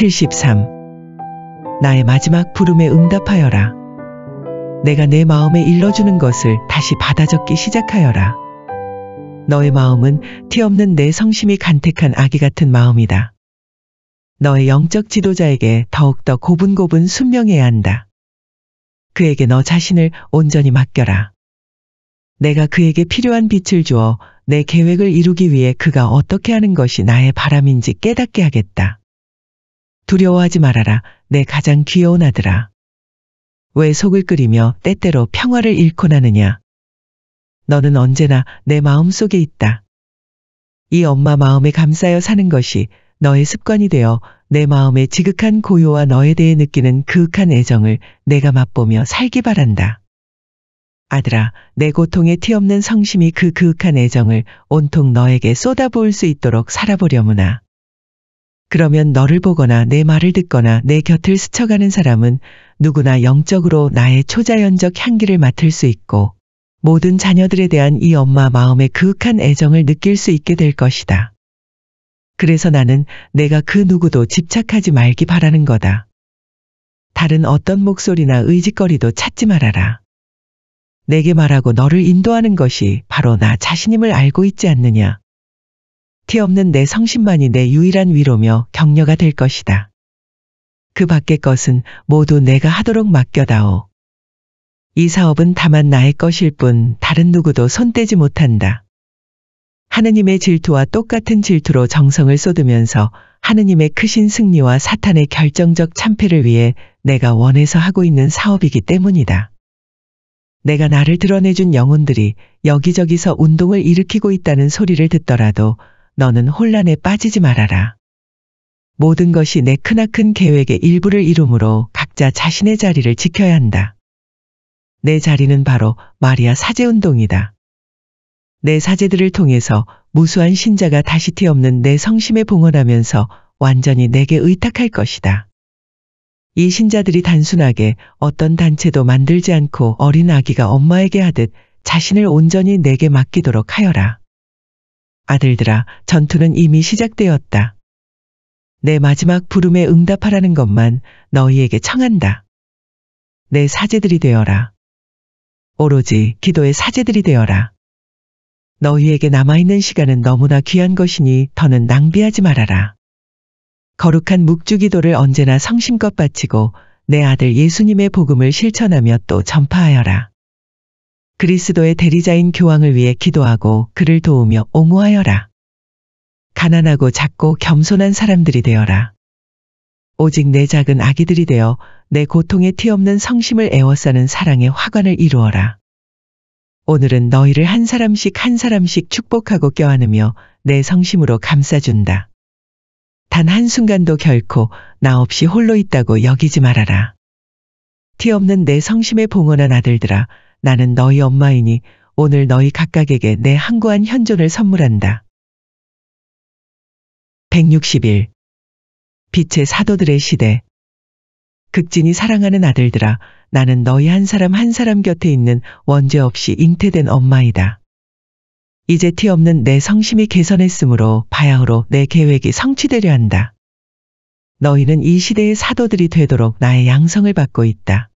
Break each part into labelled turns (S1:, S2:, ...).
S1: 73. 나의 마지막 부름에 응답하여라. 내가 내 마음에 일러주는 것을 다시 받아 적기 시작하여라. 너의 마음은 티없는 내 성심이 간택한 아기 같은 마음이다. 너의 영적 지도자에게 더욱더 고분고분 순명해야 한다. 그에게 너 자신을 온전히 맡겨라. 내가 그에게 필요한 빛을 주어 내 계획을 이루기 위해 그가 어떻게 하는 것이 나의 바람인지 깨닫게 하겠다. 두려워하지 말아라. 내 가장 귀여운 아들아. 왜 속을 끓이며 때때로 평화를 잃고나느냐 너는 언제나 내 마음 속에 있다. 이 엄마 마음에 감싸여 사는 것이 너의 습관이 되어 내 마음의 지극한 고요와 너에 대해 느끼는 그윽한 애정을 내가 맛보며 살기 바란다. 아들아, 내 고통에 티없는 성심이 그 그윽한 애정을 온통 너에게 쏟아부을 수 있도록 살아보려무나. 그러면 너를 보거나 내 말을 듣거나 내 곁을 스쳐가는 사람은 누구나 영적으로 나의 초자연적 향기를 맡을 수 있고 모든 자녀들에 대한 이 엄마 마음의 그윽한 애정을 느낄 수 있게 될 것이다. 그래서 나는 내가 그 누구도 집착하지 말기 바라는 거다. 다른 어떤 목소리나 의지거리도 찾지 말아라. 내게 말하고 너를 인도하는 것이 바로 나 자신임을 알고 있지 않느냐. 티 없는 내 성심만이 내 유일한 위로며 격려가 될 것이다. 그 밖의 것은 모두 내가 하도록 맡겨다오. 이 사업은 다만 나의 것일 뿐 다른 누구도 손떼지 못한다. 하느님의 질투와 똑같은 질투로 정성을 쏟으면서 하느님의 크신 승리와 사탄의 결정적 참패를 위해 내가 원해서 하고 있는 사업이기 때문이다. 내가 나를 드러내준 영혼들이 여기저기서 운동을 일으키고 있다는 소리를 듣더라도 너는 혼란에 빠지지 말아라. 모든 것이 내 크나큰 계획의 일부를 이루므로 각자 자신의 자리를 지켜야 한다. 내 자리는 바로 마리아 사제운동이다. 내 사제들을 통해서 무수한 신자가 다시 티없는 내 성심에 봉헌하면서 완전히 내게 의탁할 것이다. 이 신자들이 단순하게 어떤 단체도 만들지 않고 어린 아기가 엄마에게 하듯 자신을 온전히 내게 맡기도록 하여라. 아들들아, 전투는 이미 시작되었다. 내 마지막 부름에 응답하라는 것만 너희에게 청한다. 내 사제들이 되어라. 오로지 기도의 사제들이 되어라. 너희에게 남아있는 시간은 너무나 귀한 것이니 더는 낭비하지 말아라. 거룩한 묵주 기도를 언제나 성심껏 바치고 내 아들 예수님의 복음을 실천하며 또 전파하여라. 그리스도의 대리자인 교황을 위해 기도하고 그를 도우며 옹호하여라. 가난하고 작고 겸손한 사람들이 되어라. 오직 내 작은 아기들이 되어 내 고통에 티없는 성심을 애워싸는 사랑의 화관을 이루어라. 오늘은 너희를 한 사람씩 한 사람씩 축복하고 껴안으며 내 성심으로 감싸준다. 단 한순간도 결코 나 없이 홀로 있다고 여기지 말아라. 티없는 내 성심에 봉헌한 아들들아 나는 너희 엄마이니 오늘 너희 각각에게 내 항구한 현존을 선물한다. 161. 빛의 사도들의 시대. 극진히 사랑하는 아들들아, 나는 너희 한 사람 한 사람 곁에 있는 원죄 없이 잉태된 엄마이다. 이제 티 없는 내 성심이 개선했으므로 바야흐로 내 계획이 성취되려 한다. 너희는 이 시대의 사도들이 되도록 나의 양성을 받고 있다.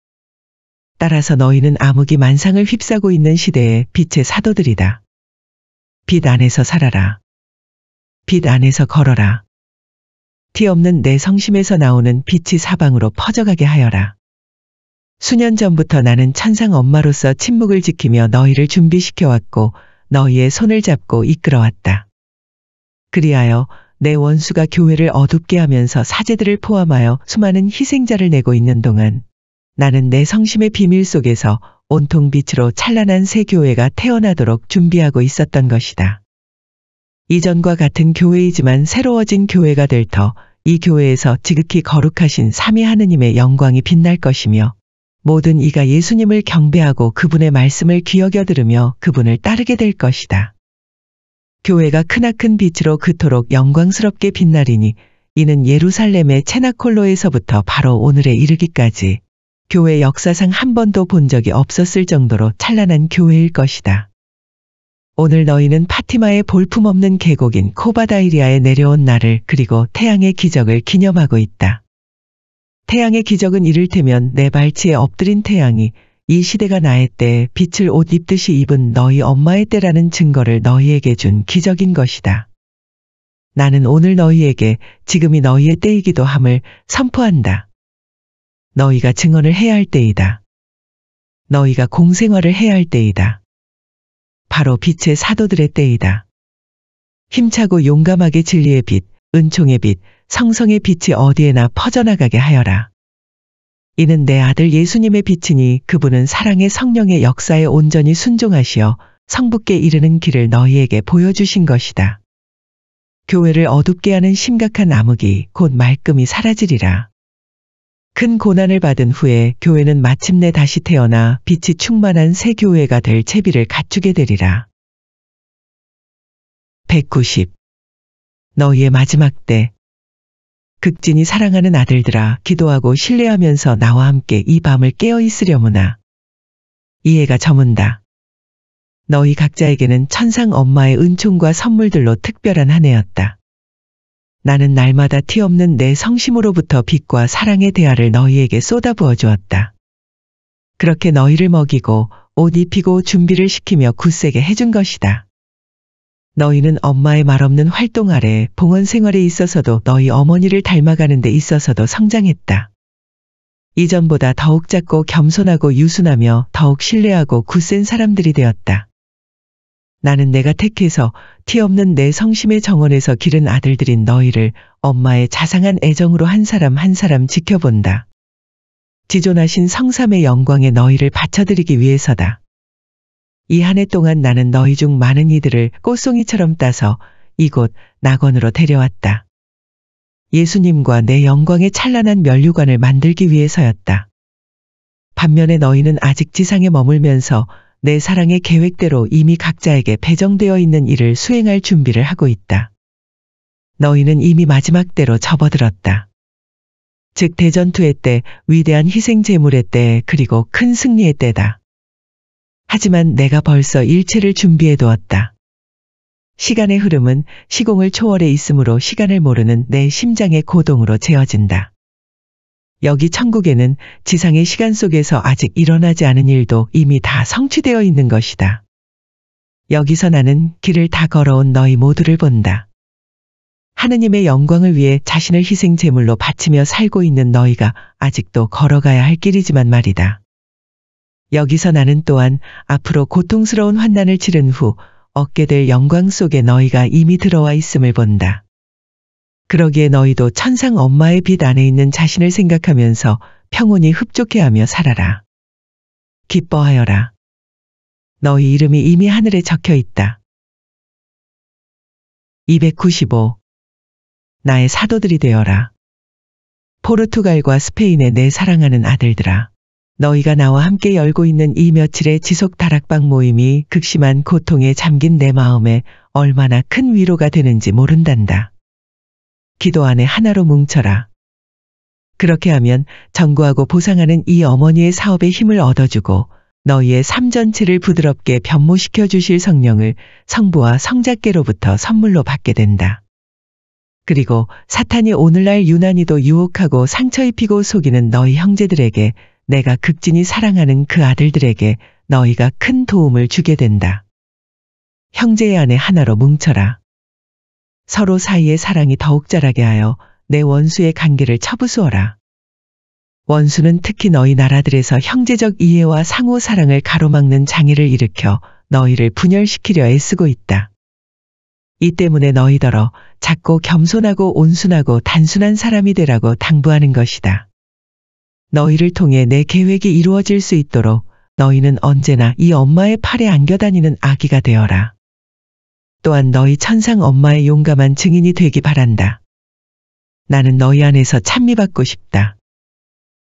S1: 따라서 너희는 암흑이 만상을 휩싸고 있는 시대의 빛의 사도들이다. 빛 안에서 살아라. 빛 안에서 걸어라. 티 없는 내 성심에서 나오는 빛이 사방으로 퍼져가게 하여라. 수년 전부터 나는 천상 엄마로서 침묵을 지키며 너희를 준비시켜왔고 너희의 손을 잡고 이끌어왔다. 그리하여 내 원수가 교회를 어둡게 하면서 사제들을 포함하여 수많은 희생자를 내고 있는 동안 나는 내 성심의 비밀 속에서 온통 빛으로 찬란한 새 교회가 태어나도록 준비하고 있었던 것이다. 이전과 같은 교회이지만 새로워진 교회가 될 터 이 교회에서 지극히 거룩하신 삼위 하느님의 영광이 빛날 것이며 모든 이가 예수님을 경배하고 그분의 말씀을 귀여겨 들으며 그분을 따르게 될 것이다. 교회가 크나큰 빛으로 그토록 영광스럽게 빛나리니 이는 예루살렘의 체나콜로에서부터 바로 오늘에 이르기까지 교회 역사상 한 번도 본 적이 없었을 정도로 찬란한 교회일 것이다. 오늘 너희는 파티마의 볼품없는 계곡인 코바다이리아에 내려온 날을 그리고 태양의 기적을 기념하고 있다. 태양의 기적은 이를테면 내 발치에 엎드린 태양이 이 시대가 나의 때에 빛을 옷 입듯이 입은 너희 엄마의 때라는 증거를 너희에게 준 기적인 것이다. 나는 오늘 너희에게 지금이 너희의 때이기도 함을 선포한다. 너희가 증언을 해야 할 때이다. 너희가 공생활을 해야 할 때이다. 바로 빛의 사도들의 때이다. 힘차고 용감하게 진리의 빛, 은총의 빛, 성성의 빛이 어디에나 퍼져나가게 하여라. 이는 내 아들 예수님의 빛이니 그분은 사랑의 성령의 역사에 온전히 순종하시어 성북께 이르는 길을 너희에게 보여주신 것이다. 교회를 어둡게 하는 심각한 암흑이 곧 말끔히 사라지리라. 큰 고난을 받은 후에 교회는 마침내 다시 태어나 빛이 충만한 새 교회가 될 채비를 갖추게 되리라. 190. 너희의 마지막 때 극진히 사랑하는 아들들아 기도하고 신뢰하면서 나와 함께 이 밤을 깨어 있으려무나. 이해가 저문다. 너희 각자에게는 천상 엄마의 은총과 선물들로 특별한 한 해였다. 나는 날마다 티 없는 내 성심으로부터 빛과 사랑의 대화를 너희에게 쏟아부어 주었다. 그렇게 너희를 먹이고 옷 입히고 준비를 시키며 굳세게 해준 것이다. 너희는 엄마의 말없는 활동 아래 봉헌 생활에 있어서도 너희 어머니를 닮아가는 데 있어서도 성장했다. 이전보다 더욱 작고 겸손하고 유순하며 더욱 신뢰하고 굳센 사람들이 되었다. 나는 내가 택해서 티 없는 내 성심의 정원에서 기른 아들들인 너희를 엄마의 자상한 애정으로 한 사람 한 사람 지켜본다. 지존하신 성삼의 영광에 너희를 바쳐드리기 위해서다. 이 한 해 동안 나는 너희 중 많은 이들을 꽃송이처럼 따서 이곳 낙원으로 데려왔다. 예수님과 내 영광의 찬란한 면류관을 만들기 위해서였다. 반면에 너희는 아직 지상에 머물면서 내 사랑의 계획대로 이미 각자에게 배정되어 있는 일을 수행할 준비를 하고 있다. 너희는 이미 마지막대로 접어들었다. 즉 대전투의 때, 위대한 희생 제물의 때, 그리고 큰 승리의 때다. 하지만 내가 벌써 일체를 준비해 두었다. 시간의 흐름은 시공을 초월해 있으므로 시간을 모르는 내 심장의 고동으로 재어진다. 여기 천국에는 지상의 시간 속에서 아직 일어나지 않은 일도 이미 다 성취되어 있는 것이다. 여기서 나는 길을 다 걸어온 너희 모두를 본다. 하느님의 영광을 위해 자신을 희생 제물로 바치며 살고 있는 너희가 아직도 걸어가야 할 길이지만 말이다. 여기서 나는 또한 앞으로 고통스러운 환난을 치른 후 얻게 될 영광 속에 너희가 이미 들어와 있음을 본다. 그러기에 너희도 천상 엄마의 빛 안에 있는 자신을 생각하면서 평온히 흡족해하며 살아라. 기뻐하여라. 너희 이름이 이미 하늘에 적혀 있다. 295. 나의 사도들이 되어라. 포르투갈과 스페인의 내 사랑하는 아들들아. 너희가 나와 함께 열고 있는 이 며칠의 지속 다락방 모임이 극심한 고통에 잠긴 내 마음에 얼마나 큰 위로가 되는지 모른단다. 기도 안에 하나로 뭉쳐라. 그렇게 하면 정구하고 보상하는 이 어머니의 사업에 힘을 얻어주고 너희의 삶 전체를 부드럽게 변모시켜 주실 성령을 성부와 성자께로부터 선물로 받게 된다. 그리고 사탄이 오늘날 유난히도 유혹하고 상처 입히고 속이는 너희 형제들에게 내가 극진히 사랑하는 그 아들들에게 너희가 큰 도움을 주게 된다. 형제의 안에 하나로 뭉쳐라. 서로 사이의 사랑이 더욱 자라게 하여 내 원수의 관계를 처부수어라. 원수는 특히 너희 나라들에서 형제적 이해와 상호 사랑을 가로막는 장애를 일으켜 너희를 분열시키려 애쓰고 있다. 이 때문에 너희더러 작고 겸손하고 온순하고 단순한 사람이 되라고 당부하는 것이다. 너희를 통해 내 계획이 이루어질 수 있도록 너희는 언제나 이 엄마의 팔에 안겨 다니는 아기가 되어라. 또한 너희 천상 엄마의 용감한 증인이 되기 바란다. 나는 너희 안에서 찬미받고 싶다.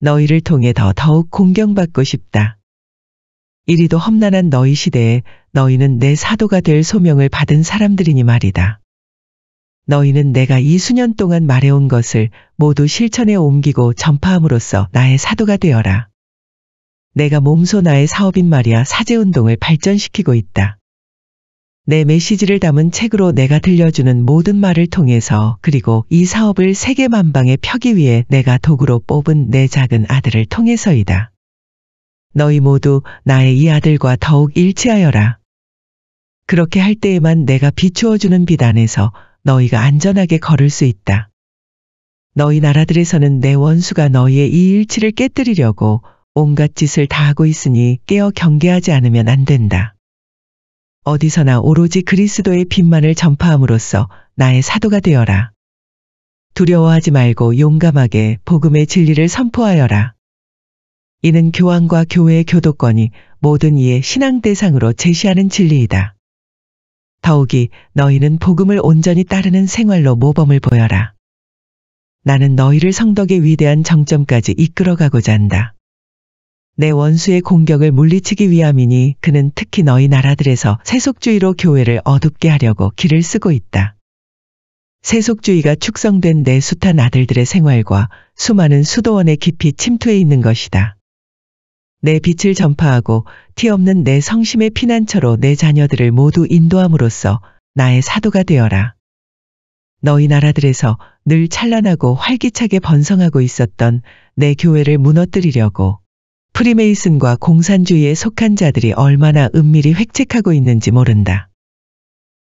S1: 너희를 통해 더 더욱 공경받고 싶다. 이리도 험난한 너희 시대에 너희는 내 사도가 될 소명을 받은 사람들이니 말이다. 너희는 내가 이 수년 동안 말해온 것을 모두 실천에 옮기고 전파함으로써 나의 사도가 되어라. 내가 몸소 나의 사업인 말이야 사제운동을 발전시키고 있다. 내 메시지를 담은 책으로 내가 들려주는 모든 말을 통해서 그리고 이 사업을 세계만방에 펴기 위해 내가 도구로 뽑은 내 작은 아들을 통해서이다. 너희 모두 나의 이 아들과 더욱 일치하여라. 그렇게 할 때에만 내가 비추어주는 빛 안에서 너희가 안전하게 걸을 수 있다. 너희 나라들에서는 내 원수가 너희의 이 일치를 깨뜨리려고 온갖 짓을 다 하고 있으니 깨어 경계하지 않으면 안 된다. 어디서나 오로지 그리스도의 빛만을 전파함으로써 나의 사도가 되어라. 두려워하지 말고 용감하게 복음의 진리를 선포하여라. 이는 교황과 교회의 교도권이 모든 이의 신앙 대상으로 제시하는 진리이다. 더욱이 너희는 복음을 온전히 따르는 생활로 모범을 보여라. 나는 너희를 성덕의 위대한 정점까지 이끌어가고자 한다. 내 원수의 공격을 물리치기 위함이니 그는 특히 너희 나라들에서 세속주의로 교회를 어둡게 하려고 길을 쓰고 있다. 세속주의가 축성된 내 숱한 아들들의 생활과 수많은 수도원에 깊이 침투해 있는 것이다. 내 빛을 전파하고 티 없는 내 성심의 피난처로 내 자녀들을 모두 인도함으로써 나의 사도가 되어라. 너희 나라들에서 늘 찬란하고 활기차게 번성하고 있었던 내 교회를 무너뜨리려고 프리메이슨과 공산주의에 속한 자들이 얼마나 은밀히 획책하고 있는지 모른다.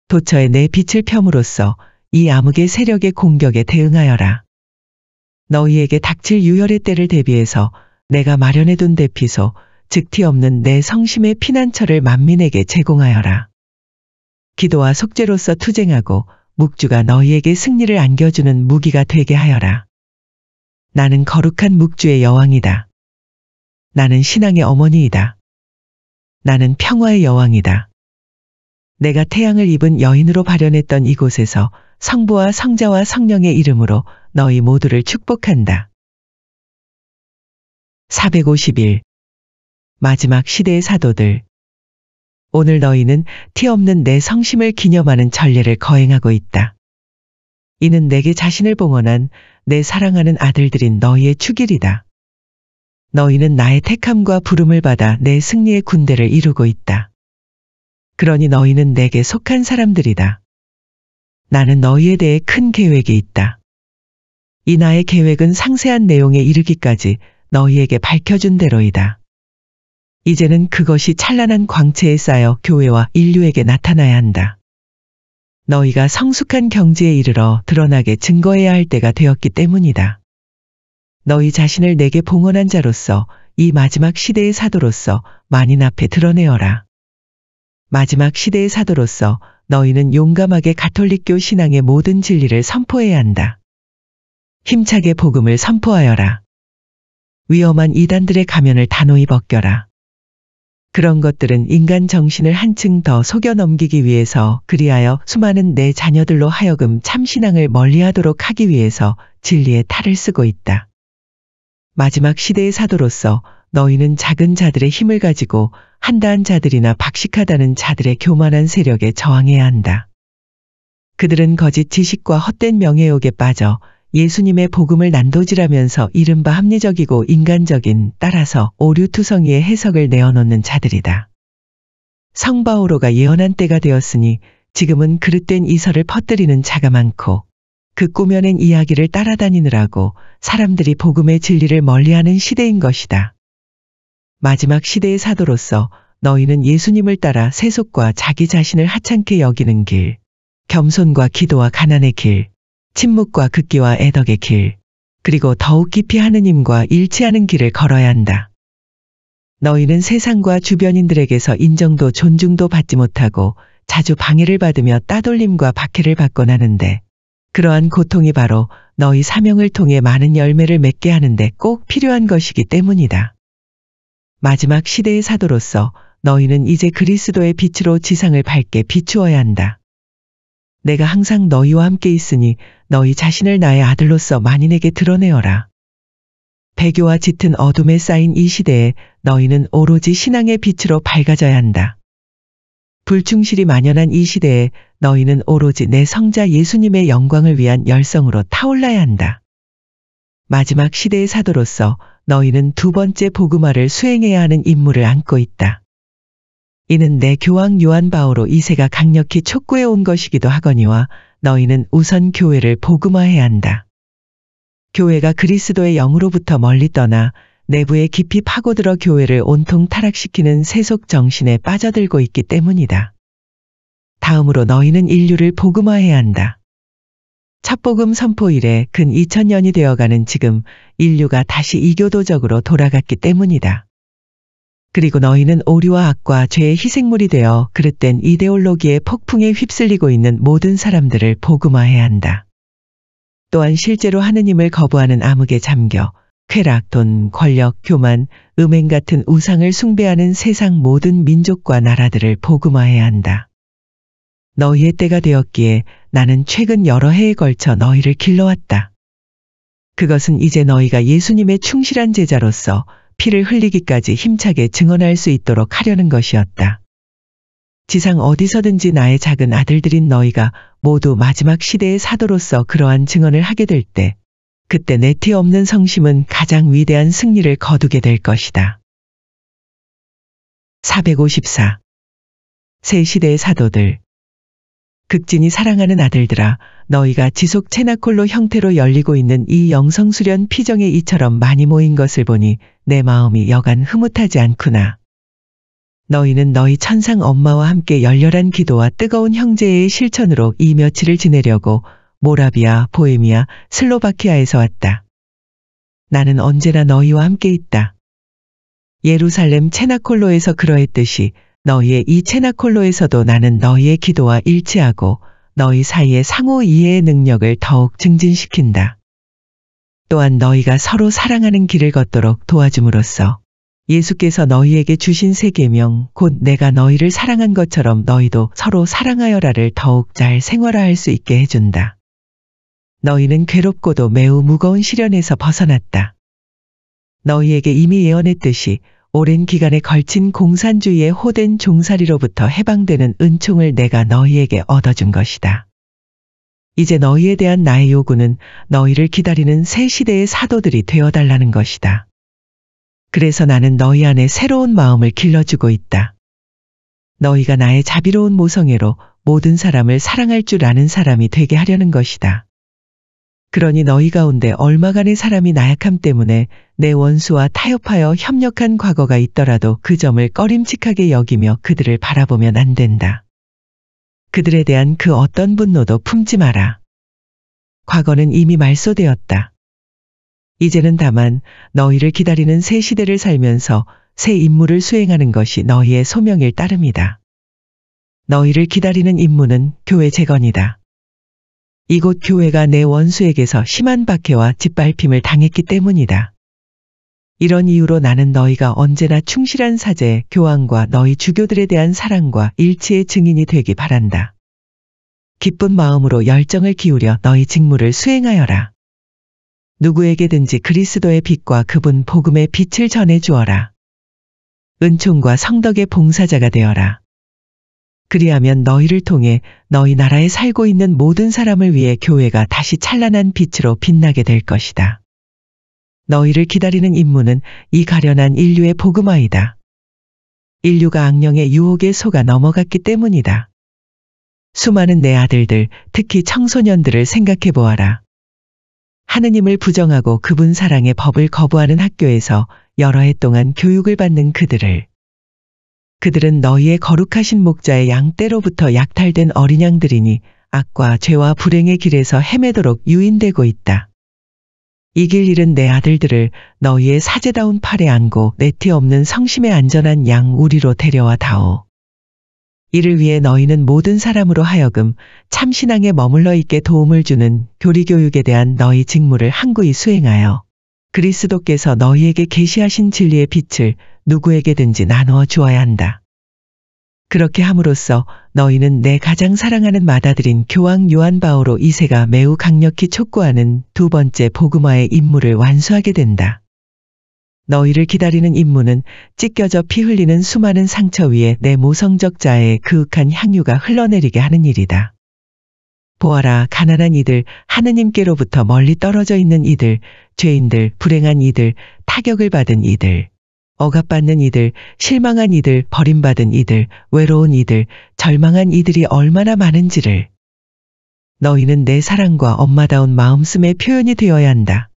S1: 도처에 내 빛을 펴으로써 이 암흑의 세력의 공격에 대응하여라. 너희에게 닥칠 유혈의 때를 대비해서 내가 마련해둔 대피소, 즉티 없는 내 성심의 피난처를 만민에게 제공하여라. 기도와 속죄로서 투쟁하고 묵주가 너희에게 승리를 안겨주는 무기가 되게 하여라. 나는 거룩한 묵주의 여왕이다. 나는 신앙의 어머니이다. 나는 평화의 여왕이다. 내가 태양을 입은 여인으로 발현했던 이곳에서 성부와 성자와 성령의 이름으로 너희 모두를 축복한다. 451. 마지막 시대의 사도들. 오늘 너희는 티 없는 내 성심을 기념하는 전례를 거행하고 있다. 이는 내게 자신을 봉헌한 내 사랑하는 아들들인 너희의 축일이다. 너희는 나의 택함과 부름을 받아 내 승리의 군대를 이루고 있다. 그러니 너희는 내게 속한 사람들이다. 나는 너희에 대해 큰 계획이 있다. 이 나의 계획은 상세한 내용에 이르기까지 너희에게 밝혀준 대로이다. 이제는 그것이 찬란한 광채에 쌓여 교회와 인류에게 나타나야 한다. 너희가 성숙한 경지에 이르러 드러나게 증거해야 할 때가 되었기 때문이다. 너희 자신을 내게 봉헌한 자로서 이 마지막 시대의 사도로서 만인 앞에 드러내어라. 마지막 시대의 사도로서 너희는 용감하게 가톨릭교 신앙의 모든 진리를 선포해야 한다. 힘차게 복음을 선포하여라. 위험한 이단들의 가면을 단호히 벗겨라. 그런 것들은 인간 정신을 한층 더 속여 넘기기 위해서 그리하여 수많은 내 자녀들로 하여금 참신앙을 멀리하도록 하기 위해서 진리의 탈을 쓰고 있다. 마지막 시대의 사도로서 너희는 작은 자들의 힘을 가지고 한다한 자들이나 박식하다는 자들의 교만한 세력에 저항해야 한다. 그들은 거짓 지식과 헛된 명예욕에 빠져 예수님의 복음을 난도질하면서 이른바 합리적이고 인간적인 따라서 오류투성이의 해석을 내어놓는 자들이다. 성바오로가 예언한 때가 되었으니 지금은 그릇된 이설을 퍼뜨리는 자가 많고 그 꾸며낸 이야기를 따라다니느라고 사람들이 복음의 진리를 멀리하는 시대인 것이다. 마지막 시대의 사도로서 너희는 예수님을 따라 세속과 자기 자신을 하찮게 여기는 길, 겸손과 기도와 가난의 길, 침묵과 극기와 애덕의 길, 그리고 더욱 깊이 하느님과 일치하는 길을 걸어야 한다. 너희는 세상과 주변인들에게서 인정도 존중도 받지 못하고 자주 방해를 받으며 따돌림과 박해를 받곤 하는데 그러한 고통이 바로 너희 사명을 통해 많은 열매를 맺게 하는데 꼭 필요한 것이기 때문이다. 마지막 시대의 사도로서 너희는 이제 그리스도의 빛으로 지상을 밝게 비추어야 한다. 내가 항상 너희와 함께 있으니 너희 자신을 나의 아들로서 만인에게 드러내어라. 배교와 짙은 어둠에 쌓인 이 시대에 너희는 오로지 신앙의 빛으로 밝아져야 한다. 불충실이 만연한 이 시대에 너희는 오로지 내 성자 예수님의 영광을 위한 열성으로 타올라야 한다. 마지막 시대의 사도로서 너희는 두 번째 복음화를 수행해야 하는 임무를 안고 있다. 이는 내 교황 요한 바오로 이세가 강력히 촉구해 온 것이기도 하거니와 너희는 우선 교회를 복음화해야 한다. 교회가 그리스도의 영으로부터 멀리 떠나 내부에 깊이 파고들어 교회를 온통 타락시키는 세속 정신에 빠져들고 있기 때문이다. 다음으로 너희는 인류를 복음화해야 한다. 첫복음 선포 이래 근 2000년이 되어가는 지금 인류가 다시 이교도적으로 돌아갔기 때문이다. 그리고 너희는 오류와 악과 죄의 희생물이 되어 그릇된 이데올로기의 폭풍에 휩쓸리고 있는 모든 사람들을 복음화해야 한다. 또한 실제로 하느님을 거부하는 암흑에 잠겨 쾌락, 돈, 권력, 교만, 음행 같은 우상을 숭배하는 세상 모든 민족과 나라들을 복음화해야 한다. 너희의 때가 되었기에 나는 최근 여러 해에 걸쳐 너희를 길러왔다. 그것은 이제 너희가 예수님의 충실한 제자로서 피를 흘리기까지 힘차게 증언할 수 있도록 하려는 것이었다. 지상 어디서든지 나의 작은 아들들인 너희가 모두 마지막 시대의 사도로서 그러한 증언을 하게 될때 그때 내 티 없는 성심은 가장 위대한 승리를 거두게 될 것이다. 454. 새 시대의 사도들. 극진히 사랑하는 아들들아, 너희가 지속 체나콜로 형태로 열리고 있는 이 영성수련 피정의 이처럼 많이 모인 것을 보니 내 마음이 여간 흐뭇하지 않구나. 너희는 너희 천상 엄마와 함께 열렬한 기도와 뜨거운 형제의 실천으로 이 며칠을 지내려고 모라비아, 보헤미아, 슬로바키아에서 왔다. 나는 언제나 너희와 함께 있다. 예루살렘 체나콜로에서 그러했듯이 너희의 이 체나콜로에서도 나는 너희의 기도와 일치하고 너희 사이의 상호 이해의 능력을 더욱 증진시킨다. 또한 너희가 서로 사랑하는 길을 걷도록 도와줌으로써 예수께서 너희에게 주신 세 계명 곧 내가 너희를 사랑한 것처럼 너희도 서로 사랑하여라를 더욱 잘 생활화할 수 있게 해준다. 너희는 괴롭고도 매우 무거운 시련에서 벗어났다. 너희에게 이미 예언했듯이 오랜 기간에 걸친 공산주의의 호된 종살이로부터 해방되는 은총을 내가 너희에게 얻어준 것이다. 이제 너희에 대한 나의 요구는 너희를 기다리는 새 시대의 사도들이 되어달라는 것이다. 그래서 나는 너희 안에 새로운 마음을 길러주고 있다. 너희가 나의 자비로운 모성애로 모든 사람을 사랑할 줄 아는 사람이 되게 하려는 것이다. 그러니 너희 가운데 얼마간의 사람이 나약함 때문에 내 원수와 타협하여 협력한 과거가 있더라도 그 점을 꺼림칙하게 여기며 그들을 바라보면 안 된다. 그들에 대한 그 어떤 분노도 품지 마라. 과거는 이미 말소되었다. 이제는 다만 너희를 기다리는 새 시대를 살면서 새 임무를 수행하는 것이 너희의 소명일 따름이다. 너희를 기다리는 임무는 교회 재건이다. 이곳 교회가 내 원수에게서 심한 박해와 짓밟힘을 당했기 때문이다. 이런 이유로 나는 너희가 언제나 충실한 사제, 교황과 너희 주교들에 대한 사랑과 일치의 증인이 되기 바란다. 기쁜 마음으로 열정을 기울여 너희 직무를 수행하여라. 누구에게든지 그리스도의 빛과 그분 복음의 빛을 전해 주어라. 은총과 성덕의 봉사자가 되어라. 그리하면 너희를 통해 너희 나라에 살고 있는 모든 사람을 위해 교회가 다시 찬란한 빛으로 빛나게 될 것이다. 너희를 기다리는 임무는 이 가련한 인류의 복음화이다. 인류가 악령의 유혹에 속아 넘어갔기 때문이다. 수많은 내 아들들, 특히 청소년들을 생각해 보아라. 하느님을 부정하고 그분 사랑의 법을 거부하는 학교에서 여러 해 동안 교육을 받는 그들을 그들은 너희의 거룩하신 목자의 양떼로부터 약탈된 어린 양들이니 악과 죄와 불행의 길에서 헤매도록 유인되고 있다. 이길 잃은 내 아들들을 너희의 사제다운 팔에 안고 내 티 없는 성심의 안전한 양 우리로 데려와 다오. 이를 위해 너희는 모든 사람으로 하여금 참신앙에 머물러 있게 도움을 주는 교리교육에 대한 너희 직무를 항구히 수행하여 그리스도께서 너희에게 계시하신 진리의 빛을 누구에게든지 나누어 주어야 한다. 그렇게 함으로써 너희는 내 가장 사랑하는 마다들인 교황 요한 바오로 이세가 매우 강력히 촉구하는 두 번째 복음화의 임무를 완수하게 된다. 너희를 기다리는 임무는 찢겨져 피 흘리는 수많은 상처 위에 내 모성적 자의 그윽한 향유가 흘러내리게 하는 일이다. 보아라, 가난한 이들, 하느님께로부터 멀리 떨어져 있는 이들, 죄인들, 불행한 이들, 타격을 받은 이들. 억압받는 이들, 실망한 이들, 버림받은 이들, 외로운 이들, 절망한 이들이 얼마나 많은지를. 너희는 내 사랑과 엄마다운 마음씀의 표현이 되어야 한다.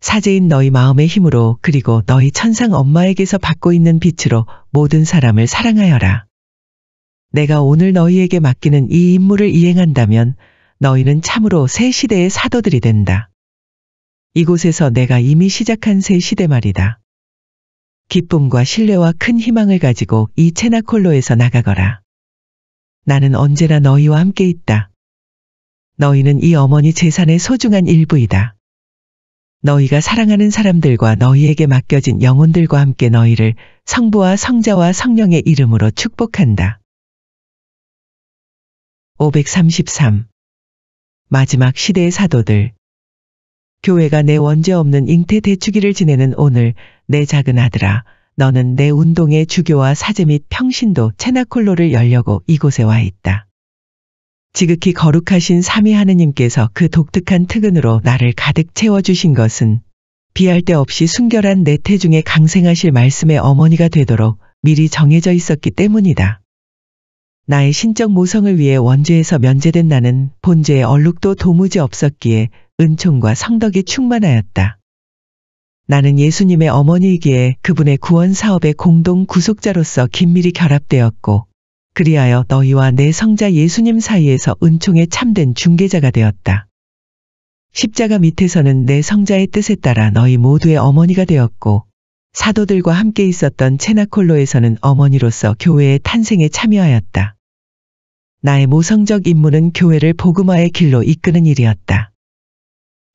S1: 사제인 너희 마음의 힘으로 그리고 너희 천상 엄마에게서 받고 있는 빛으로 모든 사람을 사랑하여라. 내가 오늘 너희에게 맡기는 이 임무를 이행한다면 너희는 참으로 새 시대의 사도들이 된다. 이곳에서 내가 이미 시작한 새 시대 말이다. 기쁨과 신뢰와 큰 희망을 가지고 이 체나콜로에서 나가거라. 나는 언제나 너희와 함께 있다. 너희는 이 어머니 재산의 소중한 일부이다. 너희가 사랑하는 사람들과 너희에게 맡겨진 영혼들과 함께 너희를 성부와 성자와 성령의 이름으로 축복한다. 533 마지막 시대의 사도들 교회가 내 원죄 없는 잉태 대추기를 지내는 오늘 내 작은 아들아 너는 내 운동의 주교와 사제 및 평신도 체나콜로를 열려고 이곳에 와 있다. 지극히 거룩하신 삼위 하느님께서 그 독특한 특은으로 나를 가득 채워주신 것은 비할 데 없이 순결한 내 태중에 강생하실 말씀의 어머니가 되도록 미리 정해져 있었기 때문이다. 나의 신적 모성을 위해 원죄에서 면제된 나는 본죄의 얼룩도 도무지 없었기에 은총과 성덕이 충만하였다. 나는 예수님의 어머니이기에 그분의 구원 사업의 공동 구속자로서 긴밀히 결합되었고 그리하여 너희와 내 성자 예수님 사이에서 은총에 참된 중개자가 되었다. 십자가 밑에서는 내 성자의 뜻에 따라 너희 모두의 어머니가 되었고 사도들과 함께 있었던 체나콜로에서는 어머니로서 교회의 탄생에 참여하였다. 나의 모성적 임무는 교회를 복음화의 길로 이끄는 일이었다.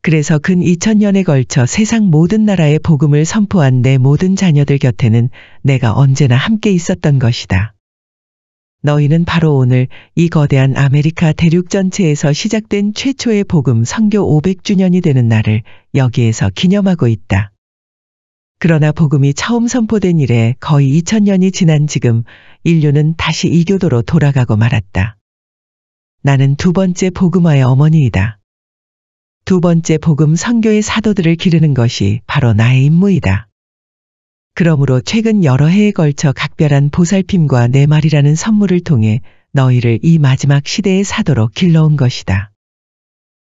S1: 그래서 근 2000년에 걸쳐 세상 모든 나라의 복음을 선포한 내 모든 자녀들 곁에는 내가 언제나 함께 있었던 것이다. 너희는 바로 오늘 이 거대한 아메리카 대륙 전체에서 시작된 최초의 복음 선교 500주년이 되는 날을 여기에서 기념하고 있다. 그러나 복음이 처음 선포된 이래 거의 2000년이 지난 지금 인류는 다시 이교도로 돌아가고 말았다. 나는 두 번째 복음화의 어머니이다. 두 번째 복음 선교의 사도들을 기르는 것이 바로 나의 임무이다. 그러므로 최근 여러 해에 걸쳐 각별한 보살핌과 내 말이라는 선물을 통해 너희를 이 마지막 시대의 사도로 길러온 것이다.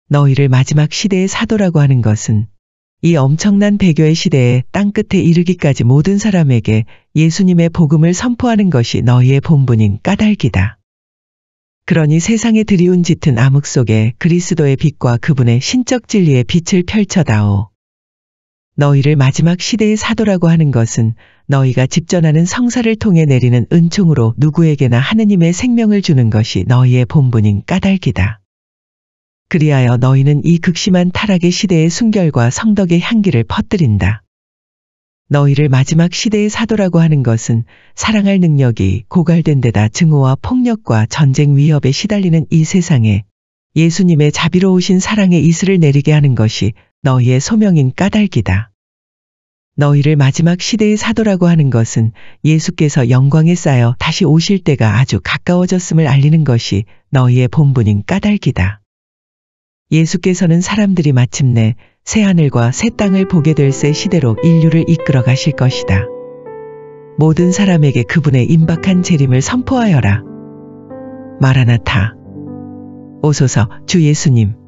S1: 너희를 마지막 시대의 사도라고 하는 것은 이 엄청난 배교의 시대에 땅끝에 이르기까지 모든 사람에게 예수님의 복음을 선포하는 것이 너희의 본분인 까닭이다. 그러니 세상에 드리운 짙은 암흑 속에 그리스도의 빛과 그분의 신적 진리의 빛을 펼쳐다오. 너희를 마지막 시대의 사도라고 하는 것은 너희가 집전하는 성사를 통해 내리는 은총으로 누구에게나 하느님의 생명을 주는 것이 너희의 본분인 까닭이다. 그리하여 너희는 이 극심한 타락의 시대의 순결과 성덕의 향기를 퍼뜨린다. 너희를 마지막 시대의 사도라고 하는 것은 사랑할 능력이 고갈된 데다 증오와 폭력과 전쟁 위협에 시달리는 이 세상에 예수님의 자비로우신 사랑의 이슬을 내리게 하는 것이 너희의 소명인 까닭이다. 너희를 마지막 시대의 사도라고 하는 것은 예수께서 영광에 쌓여 다시 오실 때가 아주 가까워졌음을 알리는 것이 너희의 본분인 까닭이다. 예수께서는 사람들이 마침내 새하늘과 새 땅을 보게 될 새 시대로 인류를 이끌어 가실 것이다. 모든 사람에게 그분의 임박한 재림을 선포하여라. 마라나타. 오소서 주 예수님.